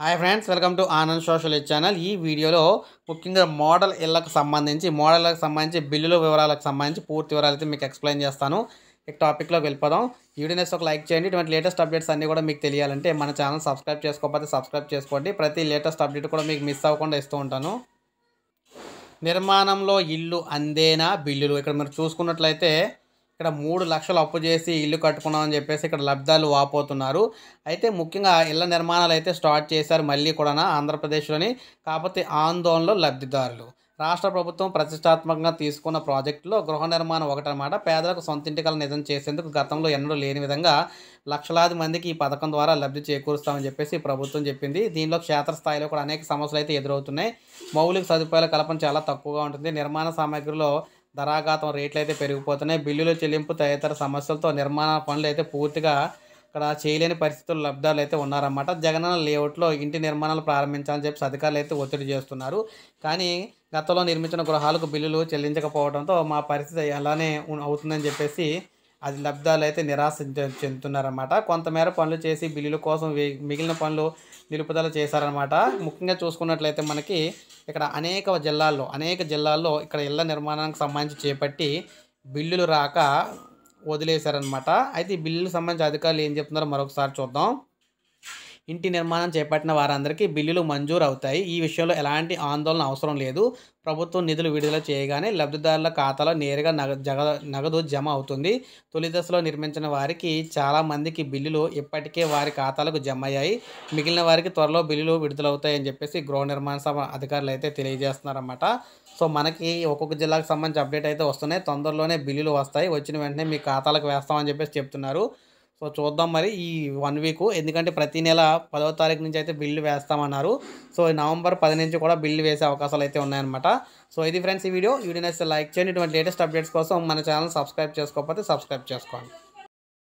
hi friends welcome to Anand social channel ఈ వీడియోలో ముఖ్యంగా మోడల్ ఇళ్లకు సంబంధించి మోడళ్లకు సంబంధించి బిల్లుల వివరాలకు సంబంధించి పూర్తి వివరాలు అయితే మీకు ఎక్స్ప్లెయిన్ చేస్తాను ఈ టాపిక్లోకి వెళ్ళిపోదాం వీడియో నెక్స్ట్ ఒక లైక్ చేయండి ఇటువంటి లేటెస్ట్ అప్డేట్స్ అన్నీ కూడా మీకు తెలియాలంటే మన ఛానల్ సబ్స్క్రైబ్ చేసుకోకపోతే సబ్స్క్రైబ్ చేసుకోండి ప్రతి లేటెస్ట్ అప్డేట్ కూడా మీకు మిస్ అవ్వకుండా ఇస్తూ ఉంటాను నిర్మాణంలో ఇల్లు అందేనా బిల్లులు ఇక్కడ మీరు చూసుకున్నట్లయితే ఇక్కడ మూడు లక్షలు అప్పు చేసి ఇల్లు కట్టుకున్నామని చెప్పేసి ఇక్కడ లబ్ధాలు వాపోతున్నారు అయితే ముఖ్యంగా ఇళ్ల నిర్మాణాలు అయితే స్టార్ట్ చేశారు మళ్ళీ కూడా ఆంధ్రప్రదేశ్లోని కాకపోతే ఆందోళనలో లబ్ధిదారులు రాష్ట్ర ప్రభుత్వం ప్రతిష్టాత్మకంగా తీసుకున్న ప్రాజెక్టులో గృహ నిర్మాణం ఒకటనమాట పేదలకు సొంత ఇంటికల నిజం చేసేందుకు గతంలో ఎన్నడూ లేని విధంగా లక్షలాది మందికి ఈ పథకం ద్వారా లబ్ధి చేకూరుస్తామని చెప్పేసి ప్రభుత్వం చెప్పింది దీనిలో క్షేత్రస్థాయిలో కూడా అనేక సమస్యలు అయితే ఎదురవుతున్నాయి మౌలిక సదుపాయాల కల్పన చాలా తక్కువగా ఉంటుంది నిర్మాణ సామాగ్రిలో ధరాఘాతం రేట్లు అయితే పెరిగిపోతున్నాయి బిల్లుల చెల్లింపు తదితర సమస్యలతో నిర్మాణ పనులు అయితే పూర్తిగా ఇక్కడ చేయలేని పరిస్థితుల్లో లబ్ధాలు అయితే ఉన్నారన్నమాట జగనన్న లేఅవుట్లో ఇంటి నిర్మాణాలు ప్రారంభించాలని చెప్పి అధికారులు అయితే ఒత్తిడి చేస్తున్నారు కానీ గతంలో నిర్మించిన గృహాలకు బిల్లులు చెల్లించకపోవడంతో మా పరిస్థితి అలానే అవుతుందని చెప్పేసి అది లబ్ధాలు అయితే నిరాశ చెందుతున్నారన్నమాట కొంతమేర పనులు చేసి బిల్లుల కోసం మిగిలిన పనులు నిలుపుదల చేశారనమాట ముఖ్యంగా చూసుకున్నట్లయితే మనకి ఇక్కడ అనేక జిల్లాల్లో అనేక జిల్లాల్లో ఇక్కడ ఇళ్ల నిర్మాణానికి సంబంధించి చేపట్టి బిల్లులు రాక వదిలేశారనమాట అయితే ఈ బిల్లులకు సంబంధించి అధికారులు ఏం చెప్తున్నారో మరొకసారి చూద్దాం ఇంటి నిర్మాణం చేపట్టిన వారందరికీ బిల్లులు మంజూరు అవుతాయి ఈ విషయంలో ఎలాంటి ఆందోళన అవసరం లేదు ప్రభుత్వం నిధులు విడుదల చేయగానే లబ్ధిదారుల ఖాతాలో నేరుగా నగ నగదు జమ అవుతుంది తొలి దశలో నిర్మించిన వారికి చాలామందికి బిల్లులు ఇప్పటికే వారి ఖాతాలకు జమ అయ్యాయి మిగిలిన వారికి త్వరలో బిల్లులు విడుదలవుతాయని చెప్పేసి గృహ నిర్మాణ సభ అధికారులు అయితే తెలియజేస్తున్నారన్నమాట సో మనకి ఒక్కొక్క జిల్లాకు సంబంధించి అప్డేట్ అయితే వస్తున్నాయి తొందరలోనే బిల్లులు వస్తాయి వచ్చిన వెంటనే మీ ఖాతాలకు వేస్తామని చెప్పేసి చెప్తున్నారు సో చూద్దాం మరి ఈ వన్ వీక్ ఎందుకంటే ప్రతి నెల పదవ తారీఖు నుంచి అయితే బిల్లు వేస్తామన్నారు సో నవంబర్ పది నుంచి కూడా బిల్లు వేసే అవకాశాలు అయితే ఉన్నాయన్నమాట సో ఇది ఫ్రెండ్స్ ఈ వీడియో వీడియో లైక్ చేయండి ఇటువంటి లేటెస్ట్ అప్డేట్స్ కోసం మన ఛానల్ సబ్స్క్రైబ్ చేసుకోకపోతే సబ్స్క్రైబ్ చేసుకోండి